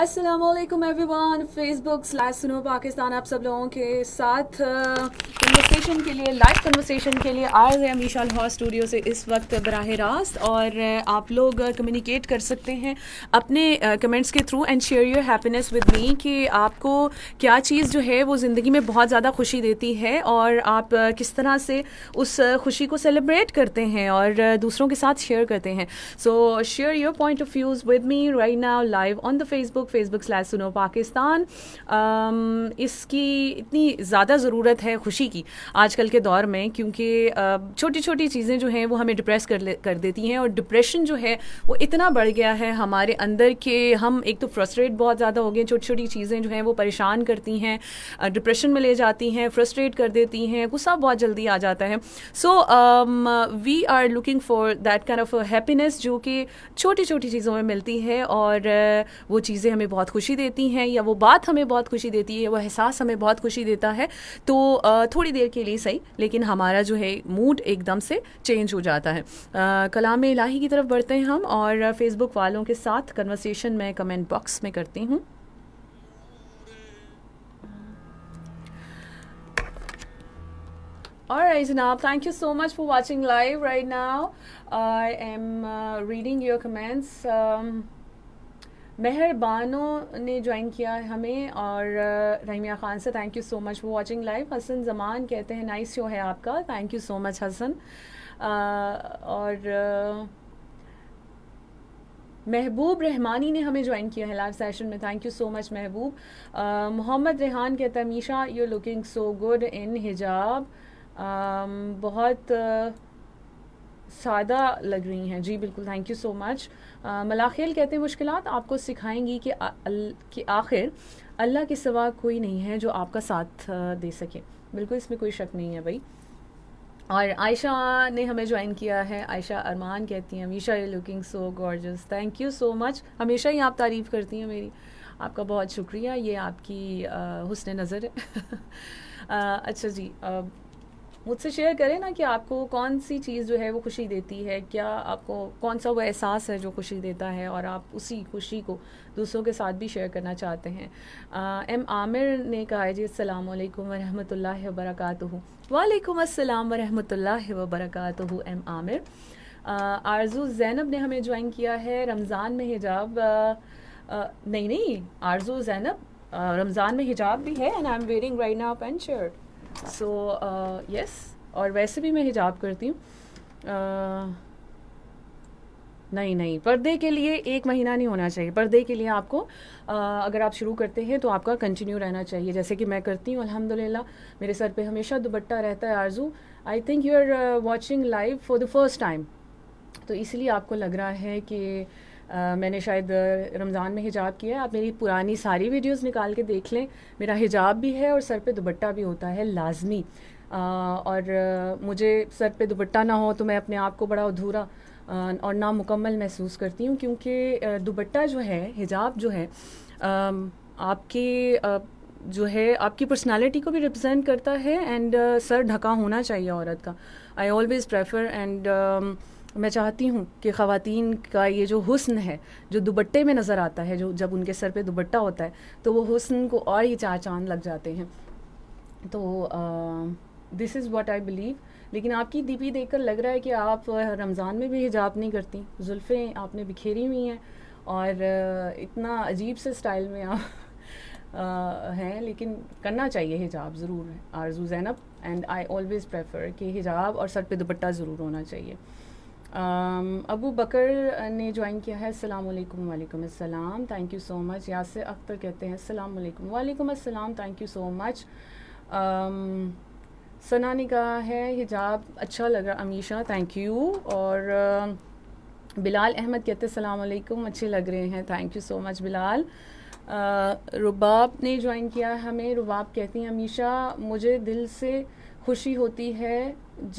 Aslam everyone Facebook slash सुनो पाकिस्तान आप सब लोगों के साथ कन्वर्सेशन uh, के लिए लाइव कन्वर्सेशन के लिए आ रहे हैं अमीशा लाहौर स्टूडियो से इस वक्त बरह रास्त और uh, आप लोग कम्युनिकेट uh, कर सकते हैं अपने कमेंट्स के through and share your happiness with me कि आपको क्या चीज़ जो है वो ज़िंदगी में बहुत ज़्यादा खुशी देती है और आप किस तरह से उस खुशी को सेलिब्रेट करते हैं और दूसरों के साथ शेयर करते हैं so share your point of views with me right now live on the Facebook Facebook Facebook slash सुनो पाकिस्तान इसकी इतनी ज़्यादा ज़रूरत है खुशी की आजकल के दौर में क्योंकि छोटी छोटी चीज़ें जो हैं वो हमें डिप्रेस कर ले कर देती हैं और डिप्रेशन जो है वो इतना बढ़ गया है हमारे अंदर के हम एक तो फ्रस्ट्रेट बहुत ज़्यादा हो गए छोटी छोटी चीज़ें जो हैं वो परेशान करती हैं डिप्रेशन में ले जाती हैं फ्रस्ट्रेट कर देती हैं गुस्सा बहुत जल्दी आ जाता है so we are looking for that kind of happiness जो कि छोटी छोटी चीज़ों में मिलती है और वो चीज़ें हमें बहुत खुशी देती हैं या वो बात हमें बहुत खुशी देती है वो एहसास हमें बहुत खुशी देता है तो थोड़ी देर के लिए सही लेकिन हमारा जो है मूड एकदम से चेंज हो जाता है कलाम इलाही की तरफ बढ़ते हैं हम और फेसबुक वालों के साथ कन्वर्सेशन मैं कमेंट बॉक्स में करती हूँ All right, now thank you so much for watching live right now. I am uh, reading your comments. Um मेहर बानो ने ज्वाइन किया है हमें और रहीमिया ख़ान से thank you so much for watching live Hasan Zaman कहते हैं नाइस शो है आपका thank you so much Hasan और महबूब रहमानी ने हमें ज्वाइन किया है लाइव सेशन में thank you so much Mehboob Mohammad Rehan कहता है Misha you looking so good in हिजाब बहुत सादा लग रही हैं जी बिल्कुल thank you so much Malakhel कहते हैं मुश्किल आपको सिखाएंगी कि अल, कि आखिर अल्लाह के सिवा कोई नहीं है जो आपका साथ दे सके बिल्कुल इसमें कोई शक नहीं है भाई और आयशा ने हमें ज्वाइन किया है आयशा अरमान कहती हैं हमेशा you looking so gorgeous thank you so much हमेशा ही आप तारीफ़ करती हैं मेरी आपका बहुत शुक्रिया ये आपकी हुसन नज़र है आ, अच्छा जी आ, मुझसे शेयर करें ना कि आपको कौन सी चीज़ जो है वो खुशी देती है क्या आपको कौन सा वो एहसास है जो खुशी देता है और आप उसी खुशी को दूसरों के साथ भी शेयर करना चाहते हैं आ, एम आमिर ने कहा है जी अल्लाम वरहमत ला वरक वालेकुम अस्सलाम वरहमतुल्लाहि व एम आमिर आरजू जैनब ने हमें ज्वाइन किया है रमज़ान में हिजाब नहीं नहीं आरजू जैनब रमज़ान में हिजाब भी है and I am wearing right now pant shirt so yes uh, और वैसे भी मैं हिजाब करती हूँ uh, नहीं नहीं पर्दे के लिए एक महीना नहीं होना चाहिए पर्दे के लिए आपको आ, अगर आप शुरू करते हैं तो आपका कंटिन्यू रहना चाहिए जैसे कि मैं करती हूँ अल्हम्दुलिल्लाह मेरे सर पे हमेशा दुबट्टा रहता है Arzoo I think you are watching live for the first time तो इसलिए आपको लग रहा है कि मैंने शायद रमज़ान में हिजाब किया है आप मेरी पुरानी सारी वीडियोस निकाल के देख लें मेरा हिजाब भी है और सर पे दुपट्टा भी होता है लाजमी और मुझे सर पे दुपट्टा ना हो तो मैं अपने आप को बड़ा अधूरा और मुकम्मल महसूस करती हूँ क्योंकि दुपट्टा जो है हिजाब जो है आपकी जो है आपकी पर्सनालिटी को भी रिप्रेजेंट करता है एंड सर ढका होना चाहिए औरत का आई ऑलवेज़ प्रेफर एंड मैं चाहती हूँ कि खातन का ये जो हुस्न है जो दुबट्टे में नज़र आता है जो जब उनके सर पे दुबट्टा होता है तो वो हुस्न को और ही चार चांद लग जाते हैं तो this is what I believe लेकिन आपकी दीपी देखकर लग रहा है कि आप रमज़ान में भी हिजाब नहीं करती जुल्फ़ें आपने बिखेरी हुई हैं और इतना अजीब से स्टाइल में आप हैं लेकिन करना चाहिए हिजाब ज़रूर है Arzoo Zainab and I always prefer कि हिजाब और सर पे दुपट्टा ज़रूर होना चाहिए Um, अबू बकर ने ज्वाइन किया है सलामकुम वालेकुम अस्सलाम thank you so much Yasir Akhtar कहते हैं सलामकुम वालेकुम अस्सलाम thank you so much Sana ने कहा है हिजाब अच्छा लग रहा अमीशा थैंक यू और uh, बिलाल अहमद कहते हैं सलामकुम अच्छे लग रहे हैं thank you so much Bilal Rubab ने ज्वाइन किया है हमें रुबाब कहती हैं अमीशा मुझे दिल से खुशी होती है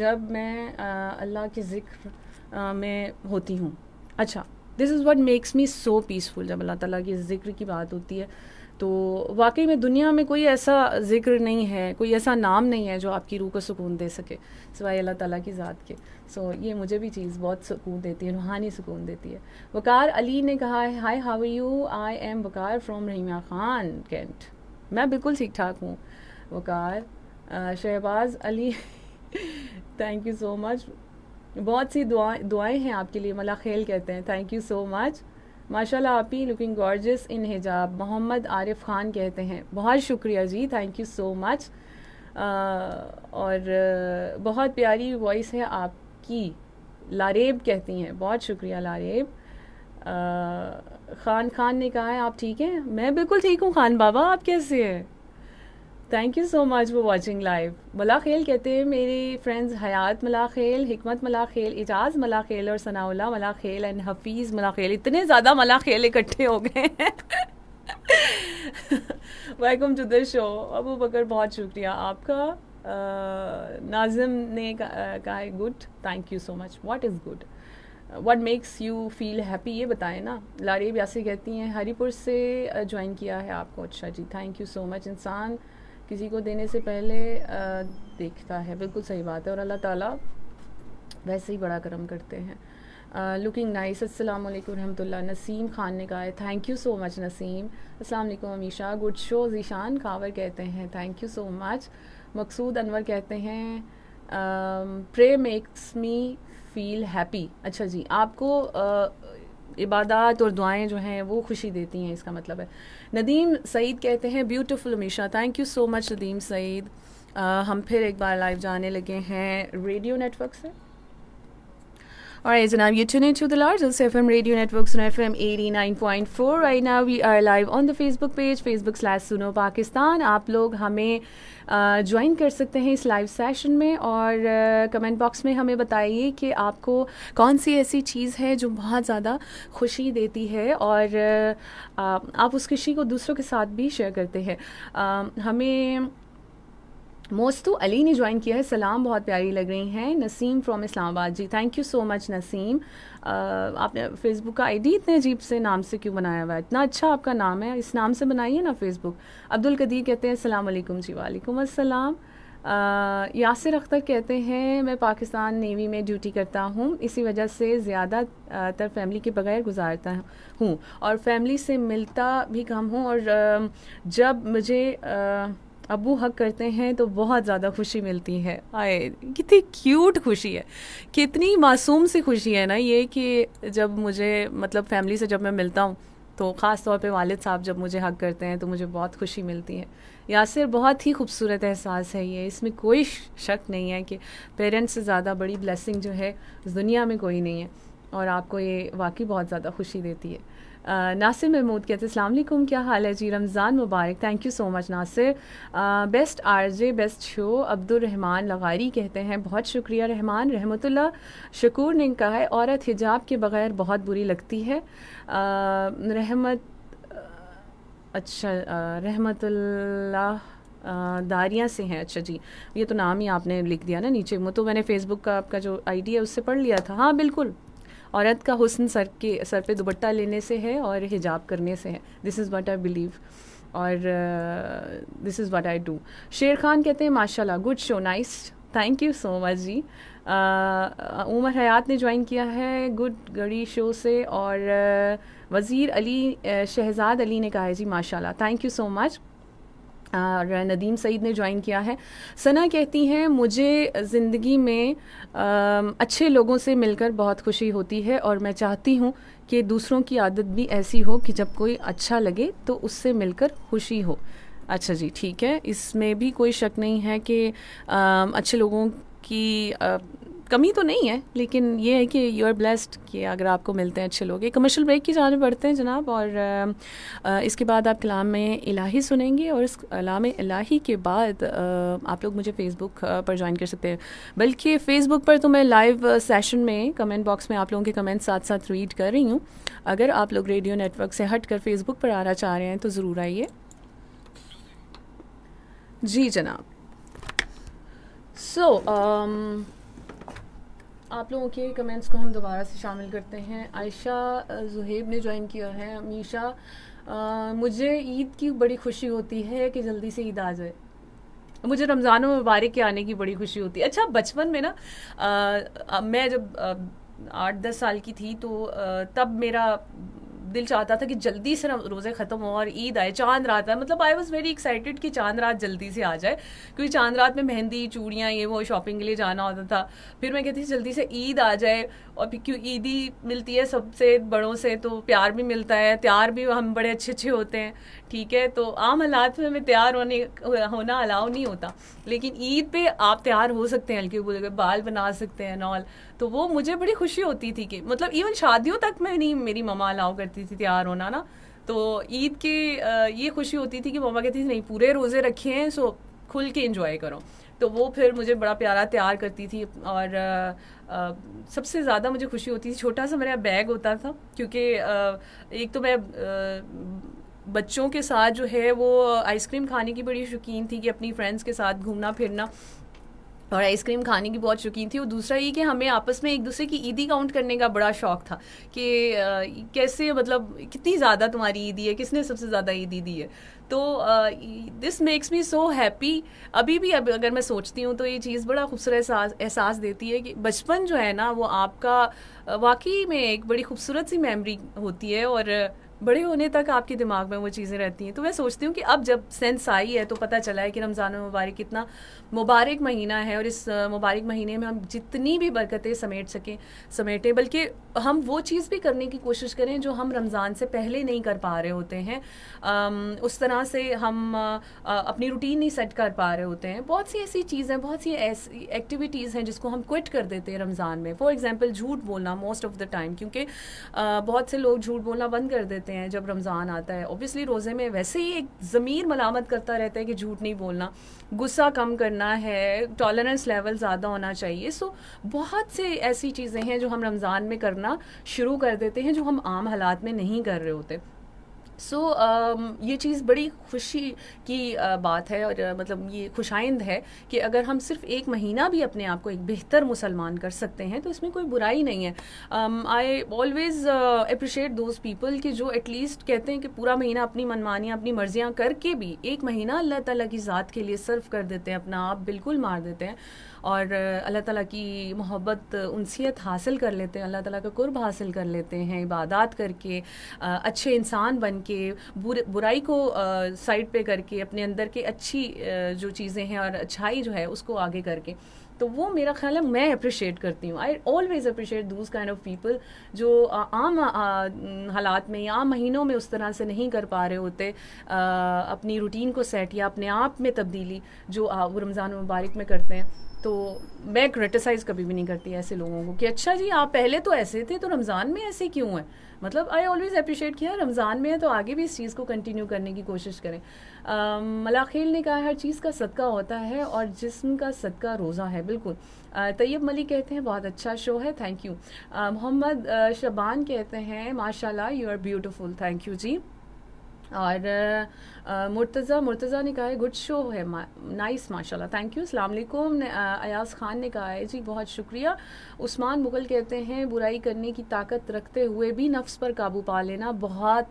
जब मैं अल्लाह के ज़िक्र में होती हूँ अच्छा this is what makes me so peaceful जब अल्लाह ताला की जिक्र की बात होती है तो वाकई में दुनिया में कोई ऐसा जिक्र नहीं है कोई ऐसा नाम नहीं है जो आपकी रूह को सुकून दे सके सिवाय अल्लाह ताला की ज़ात के सो so, ये मुझे भी चीज़ बहुत सुकून देती है रूहानी सुकून देती है वकार अली ने कहा है hi how you I am Waqar from Rahimiya Khan cantt मैं बिल्कुल ठीक ठाक हूँ Waqar Shahbaz Ali thank you so much बहुत सी दुआ दुआएं हैं आपके लिए मला खेल कहते हैं थैंक यू सो मच माशाल्लाह आप ही लुकिंग गॉर्जस इन हिजाब मोहम्मद आरिफ ख़ान कहते हैं बहुत शुक्रिया जी थैंक यू सो मच और बहुत प्यारी वॉइस है आपकी लारेब कहती हैं बहुत शुक्रिया लारेब आ, खान खान ने कहा है आप ठीक हैं मैं बिल्कुल ठीक हूँ खान बाबा आप कैसे हैं thank you so much for watching live Malakhel कहते हैं मेरे फ्रेंड्स हयात मलाखेल हिकमत मलाखेल एजाज मलाखेल और सनाउल्ला मलाखेल एंड हफीज़ मलाखेल इतने ज़्यादा मलाखेल इकट्ठे हो गए हैं welcome to the show Abu Bakar बहुत शुक्रिया आपका uh, नाजिम ने कहा है good thank you so much what is good what makes you feel happy ये बताएं ना लारेब ब्यासी कहती हैं हरीपुर से ज्वाइन किया है आपको अच्छा जी थैंक यू सो मच इंसान किसी को देने से पहले आ, देखता है बिल्कुल सही बात है और अल्लाह ताला वैसे ही बड़ा करम करते हैं लुकिंग नाइस अस्सलाम वालेकुम रहमतुल्लाह नसीम ख़ान ने कहा है thank you so much Naseem अस्सलाम वालेकुम अमीशा गुड शो जीशान कावर कहते हैं thank you so much Maqsood Anwar कहते हैं pray makes me feel happy अच्छा जी आपको इबादत और दुआएं जो हैं वो खुशी देती हैं इसका मतलब है नदीम सईद कहते हैं ब्यूटीफुल हमेशा thank you so much Nadeem Saeed हम फिर एक बार लाइव जाने लगे हैं रेडियो नेटवर्क से All right, so now you're tuning to the largest FM radio networks on FM 89.4. Right now we are live on the Facebook page, Facebook slash Suno Pakistan. आप लोग हमें ज्वाइन कर सकते हैं इस लाइव सेशन में और कमेंट uh, बॉक्स में हमें बताइए कि आपको कौन सी ऐसी चीज़ है जो बहुत ज़्यादा खुशी देती है और आप उस खुशी को दूसरों के साथ भी शेयर करते हैं हमें मोस्तू अली ने ज्वाइन किया है सलाम बहुत प्यारी लग रही हैं Naseem from Islamabad ji thank you so much Naseem आपने फेसबुक का आईडी इतने अजीब से नाम से क्यों बनाया हुआ है इतना अच्छा आपका नाम है इस नाम से बनाइए ना फेसबुक अब्दुल कदीर कहते हैं अलैकुम जी वालेकुम अस्सलाम यासिर अख्तर कहते हैं मैं पाकिस्तान नेवी में ड्यूटी करता हूँ इसी वजह से ज़्यादातर फैमिली के बगैर गुजारता हूँ और फैमिली से मिलता भी कम हूँ और जब मुझे आ, अबू हक करते हैं तो बहुत ज़्यादा खुशी मिलती है आए कितनी क्यूट खुशी है कितनी मासूम सी खुशी है ना ये कि जब मुझे मतलब फैमिली से जब मैं मिलता हूँ तो ख़ास तौर पे वालिद साहब जब मुझे हक करते हैं तो मुझे बहुत खुशी मिलती है यासिर बहुत ही खूबसूरत एहसास है ये इसमें कोई शक नहीं है कि पेरेंट्स से ज़्यादा बड़ी ब्लेसिंग जो है दुनिया में कोई नहीं है और आपको ये वाकई बहुत ज़्यादा खुशी देती है नासिर महमूद कहते हैं अलैक्म क्या हाल है जी रमज़ान मुबारक thank you so much Nasir best R J best show Abdulrahman लगारी कहते हैं बहुत शुक्रिया रहमान रहमतुल्ला शकूर ने कहा है औरत हिजाब के बगैर बहुत बुरी लगती है रहमत अच्छा रहमतुल्ला दारियाँ से हैं अच्छा जी ये तो नाम ही आपने लिख दिया ना नीचे वो तो मैंने फ़ेसबुक का आपका जो आईडी है उससे पढ़ लिया था हाँ बिल्कुल औरत का हुसन सर के सर पे दुपट्टा लेने से है और हिजाब करने से है this is what I believe और this is what I do Sher Khan कहते हैं माशाल्लाह good show nice thank you so much जी uh, उमर हयात ने ज्वाइन किया है गुड गड़ी शो से और uh, वज़ीर अली uh, शहजाद अली ने कहा है जी माशाल्लाह thank you so much Nadeem Saeed ने ज्वाइन किया है सना कहती हैं मुझे ज़िंदगी में आ, अच्छे लोगों से मिलकर बहुत खुशी होती है और मैं चाहती हूँ कि दूसरों की आदत भी ऐसी हो कि जब कोई अच्छा लगे तो उससे मिलकर खुशी हो अच्छा जी ठीक है इसमें भी कोई शक नहीं है कि आ, अच्छे लोगों कि कमी तो नहीं है लेकिन ये है कि यू आर ब्लेस्ड कि अगर आपको मिलते हैं अच्छे लोग ये कमर्शियल ब्रेक की जान बढ़ते हैं जनाब और इसके बाद आप कलाम में इलाही सुनेंगे और इस कलाम इलाही के बाद आप लोग मुझे फ़ेसबुक पर ज्वाइन कर सकते हैं बल्कि फ़ेसबुक पर तो मैं लाइव सेशन में कमेंट बॉक्स में आप लोगों के कमेंट साथ साथ रीड कर रही हूँ अगर आप लोग रेडियो नेटवर्क से हट कर फेसबुक पर आना चाह रहे हैं तो ज़रूर आइए जी जनाब सो so, um, आप लोगों के कमेंट्स को हम दोबारा से शामिल करते हैं आयशा जुहेब ने ज्वाइन किया है अमीशा Uh, मुझे ईद की बड़ी खुशी होती है कि जल्दी से ईद आ जाए मुझे रमज़ान मुबारक के आने की बड़ी खुशी होती है अच्छा बचपन में ना आ, आ, मैं जब आठ दस साल की थी तो आ, तब मेरा दिल चाहता था कि जल्दी से रोज़े ख़त्म हो और ईद आए चांद रात आए मतलब आई वॉज़ वेरी एक्साइटेड कि चांद रात जल्दी से आ जाए क्योंकि चांद रात में मेहंदी चूड़ियाँ ये वो शॉपिंग के लिए जाना होता था फिर मैं कहती थी जल्दी से ईद आ जाए और फिर क्यों ईद ही मिलती है सबसे बड़ों से तो प्यार भी मिलता है त्यार भी हम बड़े अच्छे अच्छे होते हैं ठीक है तो आम हालात में हमें तैयार होने होना अलाउ नहीं होता लेकिन ईद पे आप तैयार हो सकते हैं हल्के बाल बना सकते हैं नॉल तो वो मुझे बड़ी खुशी होती थी कि मतलब इवन शादियों तक मैं नहीं मेरी ममा अलाउ करती थी तैयार होना ना तो ईद की ये खुशी होती थी कि ममा कहती थी नहीं पूरे रोज़े रखे हैं सो खुल के इंजॉय करो तो वो फिर मुझे बड़ा प्यारा तैयार करती थी और आ, आ, सबसे ज़्यादा मुझे खुशी होती थी छोटा सा मेरा बैग होता था क्योंकि एक तो मैं आ, बच्चों के साथ जो है वो आइसक्रीम खाने की बड़ी शौकीन थी कि अपनी फ्रेंड्स के साथ घूमना फिरना और आइसक्रीम खाने की बहुत शौकीन थी और दूसरा ये कि हमें आपस में एक दूसरे की ईदी काउंट करने का बड़ा शौक था कि आ, कैसे मतलब कितनी ज़्यादा तुम्हारी ईदी है किसने सबसे ज़्यादा ईदी दी है तो this makes me so happy अभी भी अब अगर मैं सोचती हूँ तो ये चीज़ बड़ा खूबसूरत एहसास एहसास देती है कि बचपन जो है ना वो आपका वाकई में एक बड़ी खूबसूरत सी मेमोरी होती है और बड़े होने तक आपके दिमाग में वो चीज़ें रहती हैं तो मैं सोचती हूँ कि अब जब सेंस आई है तो पता चला है कि रमज़ान मुबारक कितना मुबारक महीना है और इस मुबारक महीने में हम जितनी भी बरकतें समेट सकें समेटें बल्कि हम वो चीज़ भी करने की कोशिश करें जो हम रमज़ान से पहले नहीं कर पा रहे होते हैं आम, उस तरह से हम आ, अपनी रूटीन नहीं सेट कर पा रहे होते हैं बहुत सी ऐसी चीज़ें बहुत सी ऐसी एक्टिविटीज़ हैं जिसको हम क्विट कर देते हैं रमज़ान में फॉर एग्ज़ाम्पल झूठ बोलना मोस्ट ऑफ़ द टाइम क्योंकि बहुत से लोग झूठ बोलना बंद कर देते करते हैं जब रमज़ान आता है ओबियसली रोज़े में वैसे ही एक ज़मीर मलामत करता रहता है कि झूठ नहीं बोलना गुस्सा कम करना है टॉलरेंस लेवल ज़्यादा होना चाहिए सो बहुत से ऐसी चीज़ें हैं जो हम रमज़ान में करना शुरू कर देते हैं जो हम आम हालात में नहीं कर रहे होते सो so, um, ये चीज़ बड़ी खुशी की uh, बात है और uh, मतलब ये खुशाइंद है कि अगर हम सिर्फ एक महीना भी अपने आप को एक बेहतर मुसलमान कर सकते हैं तो इसमें कोई बुराई नहीं है I always appreciate those people कि जो एटलीस्ट कहते हैं कि पूरा महीना अपनी मनमानियाँ अपनी मर्जियाँ करके भी एक महीना अल्लाह ताला की ज़ात के लिए सर्व कर देते हैं अपना आप बिल्कुल मार देते हैं और अल्लाह ताला की मोहब्बत उनसीत हासिल कर लेते हैं अल्लाह ताला का कुर्ब हासिल कर लेते हैं इबादत करके अच्छे इंसान बन के बुर, बुराई को साइड पे करके अपने अंदर के अच्छी जो चीज़ें हैं और अच्छाई जो है उसको आगे करके तो वो मेरा ख्याल है मैं अप्रिशिएट करती हूँ I always appreciate those kind of people जो आम हालात में या आम महीनों में उस तरह से नहीं कर पा रहे होते आ, अपनी रूटीन को सेट या अपने आप में तब्दीली जो वो रमज़ान मुबारक में करते हैं तो मैं क्रिटिसाइज़ कभी भी नहीं करती ऐसे लोगों को कि अच्छा जी आप पहले तो ऐसे थे तो रमज़ान में ऐसे क्यों हैं मतलब आई ऑलवेज़ अप्रिशिएट किया रमज़ान में है तो आगे भी इस चीज़ को कंटिन्यू करने की कोशिश करें मलाखेल ने कहा हर चीज़ का सदका होता है और जिसम का सदका रोज़ा है बिल्कुल तैयब मलिक कहते हैं बहुत अच्छा शो है थैंक यू मोहम्मद शबान कहते हैं माशाल्लाह you are beautiful thank you जी और मुर्तज़ा मुर्तज़ा ने कहा है गुड शो है मा, नाइस माशाल्लाह थैंक यू अलैक्म अयाज़ ख़ान ने कहा है जी बहुत शुक्रिया उस्मान मुगल कहते हैं बुराई करने की ताकत रखते हुए भी नफ्स पर काबू पा लेना बहुत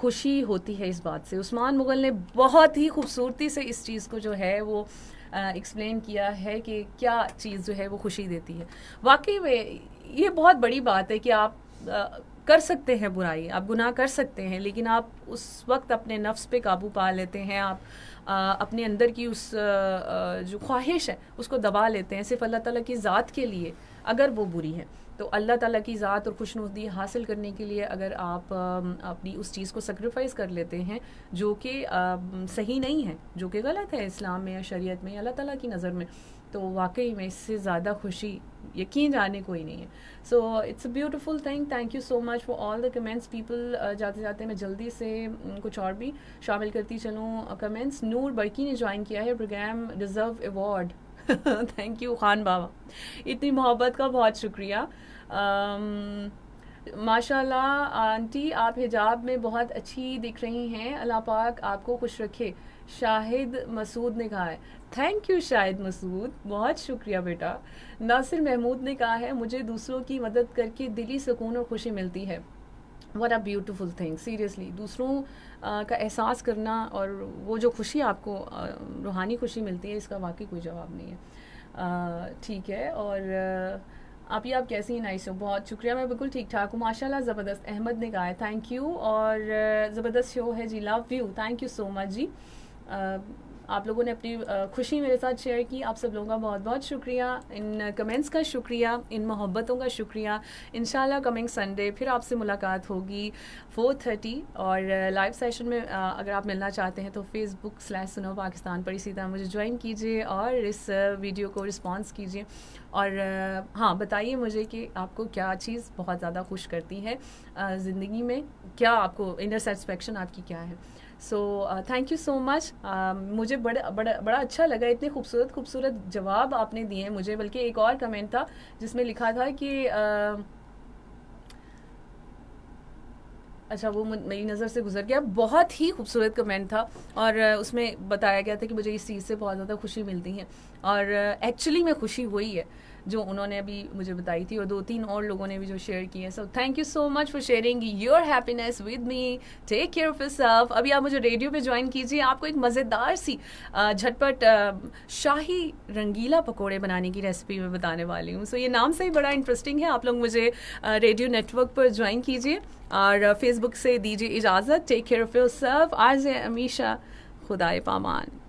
खुशी होती है इस बात से उस्मान मुगल ने बहुत ही खूबसूरती से इस चीज़ को जो है वो एक्सप्लेन किया है कि क्या चीज़ जो है वो खुशी देती है वाकई में ये बहुत बड़ी बात है कि आप आ, कर सकते हैं बुराई आप गुनाह कर सकते हैं लेकिन आप उस वक्त अपने नफ्स पे काबू पा लेते हैं आप आ, अपने अंदर की उस आ, जो ख्वाहिश है उसको दबा लेते हैं सिर्फ अल्लाह ताला की ज़ात के लिए अगर वो बुरी है तो अल्लाह ताला की ज़ात और खुशनुदी हासिल करने के लिए अगर आप अपनी उस चीज़ को सेक्रीफाइस कर लेते हैं जो कि सही नहीं है जो कि गलत है इस्लाम में या शरीयत में अल्लाह ताला की नज़र में तो वाकई में इससे ज़्यादा खुशी यकीन जाने कोई नहीं है so it's a beautiful thing thank you so much for all the comments people जाते जाते मैं जल्दी से कुछ और भी शामिल करती चलूँ कमेंट्स uh, नूर बड़की ने ज्वाइन किया है programme deserve award thank you Khan बाबा इतनी मोहब्बत का बहुत शुक्रिया um, माशाल्लाह आंटी आप हिजाब में बहुत अच्छी दिख रही हैं अल्लाह पाक आपको खुश रखे शाहिद मसूद ने कहा है थैंक यू शाहिद मसूद बहुत शुक्रिया बेटा नासिर महमूद ने कहा है मुझे दूसरों की मदद करके दिली सुकून और खुशी मिलती है what are beautiful thing seriously दूसरों का एहसास करना और वो जो खुशी आपको रूहानी खुशी मिलती है इसका वाकई कोई जवाब नहीं है ठीक है और आप ये आप कैसी हैं नाइस हो बहुत शुक्रिया मैं बिल्कुल ठीक ठाक हूँ माशाल्लाह ज़बरदस्त अहमद ने कहा है थैंक यू और ज़बरदस्त शो है जी love you thank you so much जी आप लोगों ने अपनी खुशी मेरे साथ शेयर की आप सब लोगों का बहुत बहुत शुक्रिया इन कमेंट्स का शुक्रिया इन मोहब्बतों का शुक्रिया इन कमिंग संडे फिर आपसे मुलाकात होगी 4:30 और लाइव सेशन में अगर आप मिलना चाहते हैं तो फेसबुक स्लैश सुनो पाकिस्तान पर इसी तरह मुझे ज्वाइन कीजिए और इस वीडियो को रिस्पॉन्स कीजिए और हाँ बताइए मुझे कि आपको क्या चीज़ बहुत ज़्यादा खुश करती है ज़िंदगी में क्या आपको इनर सेटिस्फेक्शन आपकी क्या है so thank you so much मुझे बड़े बड़ा बड़ा अच्छा लगा इतने खूबसूरत खूबसूरत जवाब आपने दिए हैं मुझे बल्कि एक और कमेंट था जिसमें लिखा था कि uh, अच्छा वो मेरी नज़र से गुजर गया बहुत ही खूबसूरत कमेंट था और uh, उसमें बताया गया था कि मुझे इस चीज़ से बहुत ज़्यादा खुशी मिलती है और एक्चुअली uh, में खुशी हुई है जो उन्होंने अभी मुझे बताई थी और दो तीन और लोगों ने भी जो शेयर किए so thank you so much for sharing your happiness with me take care of yourself अभी आप मुझे रेडियो पे ज्वाइन कीजिए आपको एक मज़ेदार सी झटपट शाही रंगीला पकोड़े बनाने की रेसिपी मैं बताने वाली हूँ सो so, ये नाम से ही बड़ा इंटरेस्टिंग है आप लोग मुझे रेडियो नेटवर्क पर ज्वाइन कीजिए और फेसबुक से दीजिए इजाज़त take care of yourself आज अमीशा खुदाए पामान